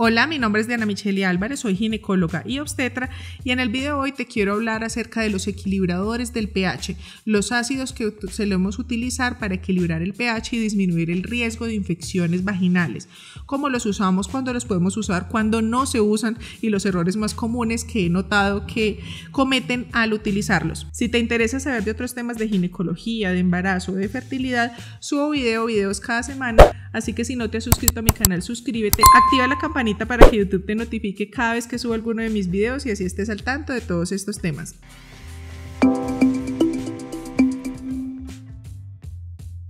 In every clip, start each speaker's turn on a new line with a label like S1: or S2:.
S1: Hola, mi nombre es Diana michelle Álvarez, soy ginecóloga y obstetra y en el video de hoy te quiero hablar acerca de los equilibradores del pH, los ácidos que solemos utilizar para equilibrar el pH y disminuir el riesgo de infecciones vaginales, cómo los usamos, cuándo los podemos usar, cuándo no se usan y los errores más comunes que he notado que cometen al utilizarlos. Si te interesa saber de otros temas de ginecología, de embarazo, de fertilidad, subo video, videos cada semana Así que si no te has suscrito a mi canal, suscríbete, activa la campanita para que YouTube te notifique cada vez que subo alguno de mis videos y así estés al tanto de todos estos temas.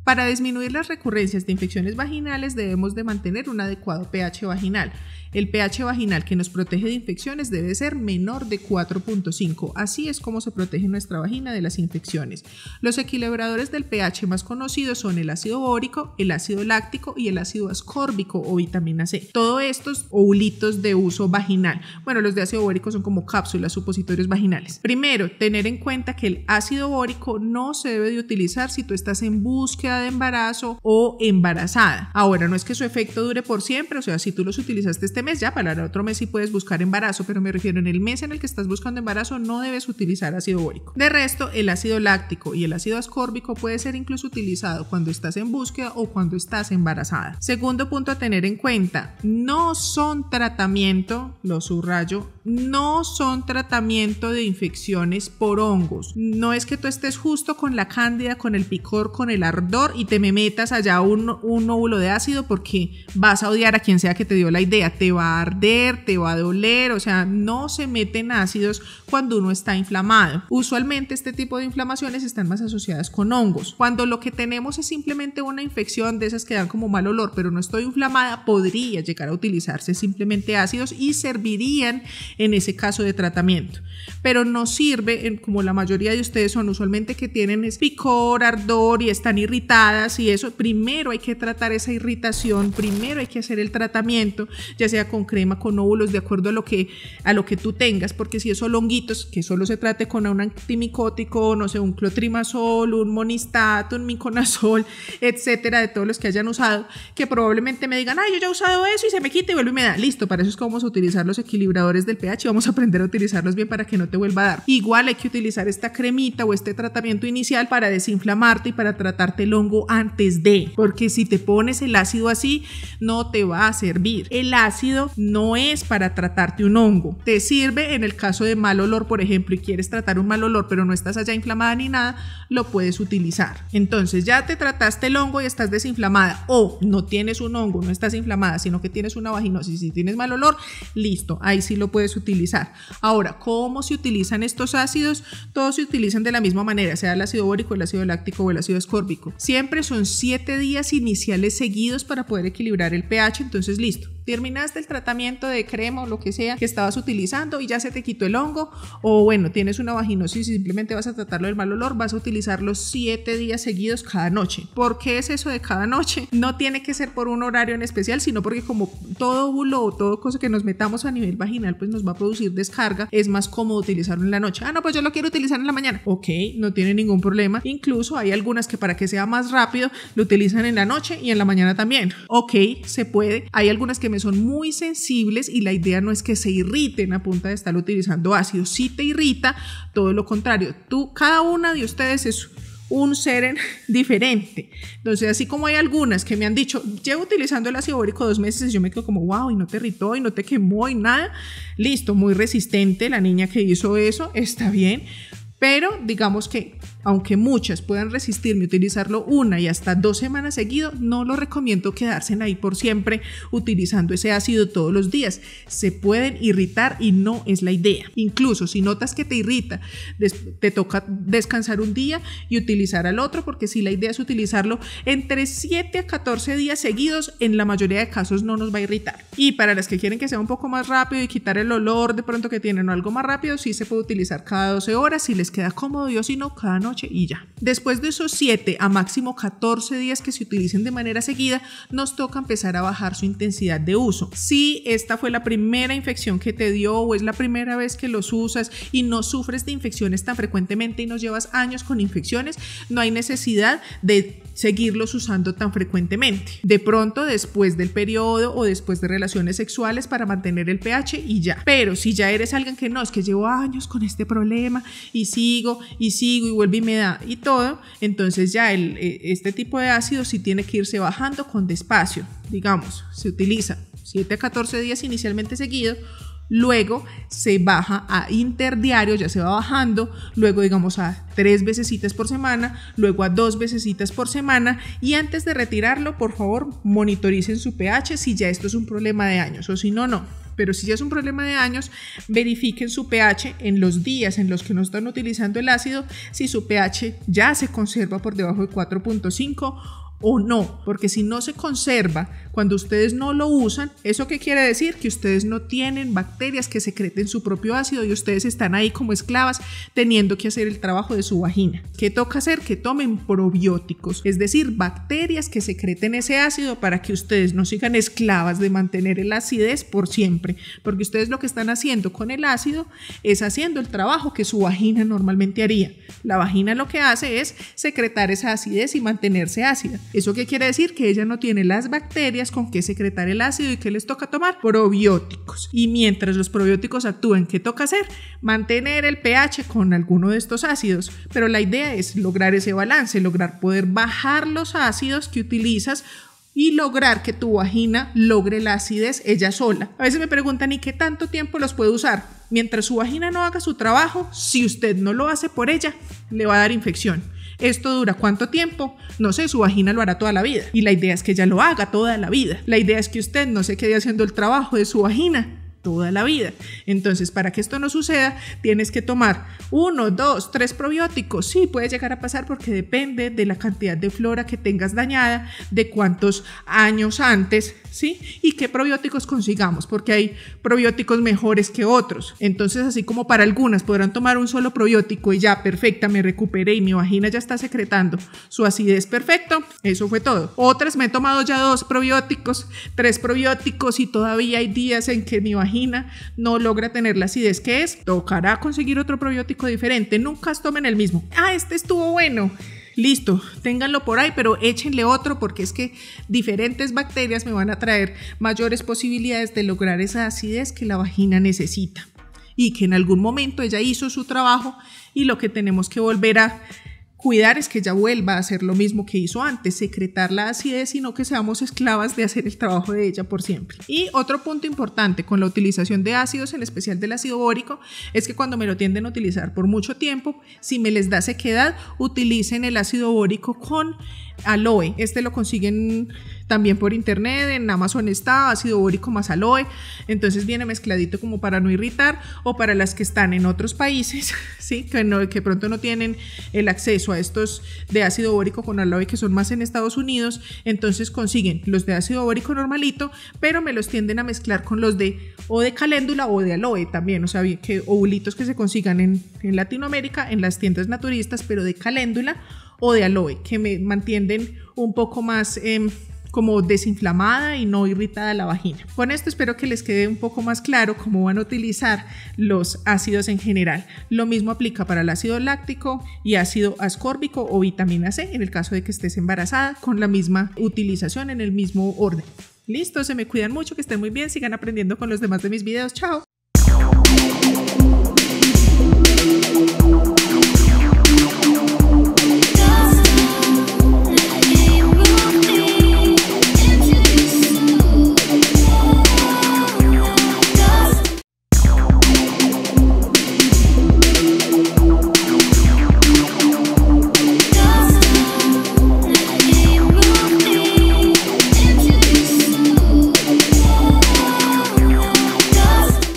S1: Para disminuir las recurrencias de infecciones vaginales debemos de mantener un adecuado pH vaginal. El pH vaginal que nos protege de infecciones debe ser menor de 4.5. Así es como se protege nuestra vagina de las infecciones. Los equilibradores del pH más conocidos son el ácido bórico, el ácido láctico y el ácido ascórbico o vitamina C. Todos estos oulitos de uso vaginal. Bueno, los de ácido bórico son como cápsulas, supositorios vaginales. Primero, tener en cuenta que el ácido bórico no se debe de utilizar si tú estás en búsqueda de embarazo o embarazada. Ahora, no es que su efecto dure por siempre, o sea, si tú los utilizaste este mes ya, para el otro mes si puedes buscar embarazo, pero me refiero en el mes en el que estás buscando embarazo no debes utilizar ácido bórico. De resto, el ácido láctico y el ácido ascórbico puede ser incluso utilizado cuando estás en búsqueda o cuando estás embarazada. Segundo punto a tener en cuenta, no son tratamiento, lo subrayo, no son tratamiento de infecciones por hongos. No es que tú estés justo con la cándida, con el picor, con el ardor y te me metas allá un, un óvulo de ácido porque vas a odiar a quien sea que te dio la idea, te va a arder, te va a doler, o sea, no se meten ácidos cuando uno está inflamado. Usualmente este tipo de inflamaciones están más asociadas con hongos. Cuando lo que tenemos es simplemente una infección de esas que dan como mal olor, pero no estoy inflamada, podría llegar a utilizarse simplemente ácidos y servirían en ese caso de tratamiento. Pero no sirve, como la mayoría de ustedes son usualmente que tienen picor, ardor y están irritadas y eso, primero hay que tratar esa irritación, primero hay que hacer el tratamiento, ya sea con crema, con óvulos, de acuerdo a lo que, a lo que tú tengas, porque si es longuitos que solo se trate con un antimicótico, no sé, un clotrimazol, un monistato, un miconazol, etcétera, de todos los que hayan usado, que probablemente me digan, ay yo ya he usado eso y se me quita y vuelve y me da. Listo, para eso es como vamos a utilizar los equilibradores del pH y vamos a aprender a utilizarlos bien para que no te vuelva a dar. Igual hay que utilizar esta cremita o este tratamiento inicial para desinflamarte y para tratarte el hongo antes de, porque si te pones el ácido así, no te va a servir. El ácido no es para tratarte un hongo. Te sirve en el caso de mal olor, por ejemplo, y quieres tratar un mal olor, pero no estás allá inflamada ni nada, lo puedes utilizar. Entonces ya te trataste el hongo y estás desinflamada o no tienes un hongo, no estás inflamada, sino que tienes una vaginosis y tienes mal olor, listo, ahí sí lo puedes utilizar. Ahora, ¿cómo se utilizan estos ácidos? Todos se utilizan de la misma manera, sea el ácido bórico, el ácido láctico o el ácido escórbico Siempre son 7 días iniciales seguidos para poder equilibrar el pH, entonces listo. Terminaste el tratamiento de crema o lo que sea que estabas utilizando y ya se te quitó el hongo o bueno, tienes una vaginosis y simplemente vas a tratarlo del mal olor, vas a utilizarlo siete días seguidos cada noche. ¿Por qué es eso de cada noche? No tiene que ser por un horario en especial, sino porque como todo bulo o todo cosa que nos metamos a nivel vaginal pues nos va a producir descarga, es más cómodo utilizarlo en la noche. Ah, no, pues yo lo quiero utilizar en la mañana. Ok, no tiene ningún problema. Incluso hay algunas que para que sea más rápido lo utilizan en la noche y en la mañana también. Ok, se puede. Hay algunas que son muy sensibles y la idea no es que se irriten a punta de estar utilizando ácido. Si te irrita, todo lo contrario. Tú, cada una de ustedes es un ser diferente. Entonces, así como hay algunas que me han dicho, llevo utilizando el ácido bórico dos meses, yo me quedo como, wow, y no te irritó, y no te quemó, y nada. Listo, muy resistente la niña que hizo eso, está bien. Pero digamos que aunque muchas puedan resistirme utilizarlo una y hasta dos semanas seguido, no lo recomiendo quedarse ahí por siempre utilizando ese ácido todos los días. Se pueden irritar y no es la idea. Incluso si notas que te irrita, te toca descansar un día y utilizar al otro, porque si la idea es utilizarlo entre 7 a 14 días seguidos, en la mayoría de casos no nos va a irritar. Y para las que quieren que sea un poco más rápido y quitar el olor de pronto que tienen o algo más rápido, sí se puede utilizar cada 12 horas, si les queda cómodo y si no, cada noche y ya. Después de esos 7 a máximo 14 días que se utilicen de manera seguida, nos toca empezar a bajar su intensidad de uso. Si esta fue la primera infección que te dio o es la primera vez que los usas y no sufres de infecciones tan frecuentemente y nos llevas años con infecciones, no hay necesidad de seguirlos usando tan frecuentemente. De pronto después del periodo o después de relaciones sexuales para mantener el pH y ya. Pero si ya eres alguien que no, es que llevo años con este problema y sigo y sigo y vuelvo y todo, entonces ya el, eh, este tipo de ácido Si tiene que irse bajando con despacio, digamos, se utiliza 7 a 14 días inicialmente seguido luego se baja a interdiario, ya se va bajando, luego digamos a tres veces por semana, luego a dos veces por semana y antes de retirarlo, por favor, monitoricen su pH si ya esto es un problema de años o si no, no. Pero si ya es un problema de años, verifiquen su pH en los días en los que no están utilizando el ácido, si su pH ya se conserva por debajo de 4.5 o no, porque si no se conserva, cuando ustedes no lo usan, ¿eso qué quiere decir? Que ustedes no tienen bacterias que secreten su propio ácido y ustedes están ahí como esclavas teniendo que hacer el trabajo de su vagina. ¿Qué toca hacer? Que tomen probióticos, es decir, bacterias que secreten ese ácido para que ustedes no sigan esclavas de mantener el acidez por siempre, porque ustedes lo que están haciendo con el ácido es haciendo el trabajo que su vagina normalmente haría. La vagina lo que hace es secretar esa acidez y mantenerse ácida. ¿Eso qué quiere decir? Que ella no tiene las bacterias con que secretar el ácido y que les toca tomar probióticos. Y mientras los probióticos actúen, ¿qué toca hacer? Mantener el pH con alguno de estos ácidos. Pero la idea es lograr ese balance, lograr poder bajar los ácidos que utilizas y lograr que tu vagina logre la acidez ella sola. A veces me preguntan, ¿y qué tanto tiempo los puede usar? Mientras su vagina no haga su trabajo, si usted no lo hace por ella, le va a dar infección. ¿Esto dura cuánto tiempo? No sé, su vagina lo hará toda la vida. Y la idea es que ella lo haga toda la vida. La idea es que usted no se quede haciendo el trabajo de su vagina toda la vida. Entonces, para que esto no suceda, tienes que tomar uno, dos, tres probióticos. Sí, puede llegar a pasar porque depende de la cantidad de flora que tengas dañada, de cuántos años antes ¿sí? Y qué probióticos consigamos, porque hay probióticos mejores que otros. Entonces, así como para algunas podrán tomar un solo probiótico y ya, perfecta, me recuperé y mi vagina ya está secretando su acidez perfecto, eso fue todo. Otras me he tomado ya dos probióticos, tres probióticos y todavía hay días en que mi vagina no logra tener la acidez que es. Tocará conseguir otro probiótico diferente, nunca tomen el mismo. Ah, este estuvo bueno listo, ténganlo por ahí, pero échenle otro porque es que diferentes bacterias me van a traer mayores posibilidades de lograr esa acidez que la vagina necesita y que en algún momento ella hizo su trabajo y lo que tenemos que volver a cuidar es que ella vuelva a hacer lo mismo que hizo antes, secretar la acidez y no que seamos esclavas de hacer el trabajo de ella por siempre. Y otro punto importante con la utilización de ácidos, en especial del ácido bórico, es que cuando me lo tienden a utilizar por mucho tiempo, si me les da sequedad, utilicen el ácido bórico con aloe. Este lo consiguen también por internet, en Amazon está ácido bórico más aloe, entonces viene mezcladito como para no irritar o para las que están en otros países, ¿sí? que, no, que pronto no tienen el acceso estos de ácido bórico con aloe que son más en Estados Unidos, entonces consiguen los de ácido bórico normalito, pero me los tienden a mezclar con los de o de caléndula o de aloe también, o sea, que ovulitos que se consigan en, en Latinoamérica, en las tiendas naturistas, pero de caléndula o de aloe, que me mantienen un poco más em, como desinflamada y no irritada la vagina. Con esto espero que les quede un poco más claro cómo van a utilizar los ácidos en general. Lo mismo aplica para el ácido láctico y ácido ascórbico o vitamina C en el caso de que estés embarazada con la misma utilización en el mismo orden. Listo, se me cuidan mucho, que estén muy bien, sigan aprendiendo con los demás de mis videos. Chao.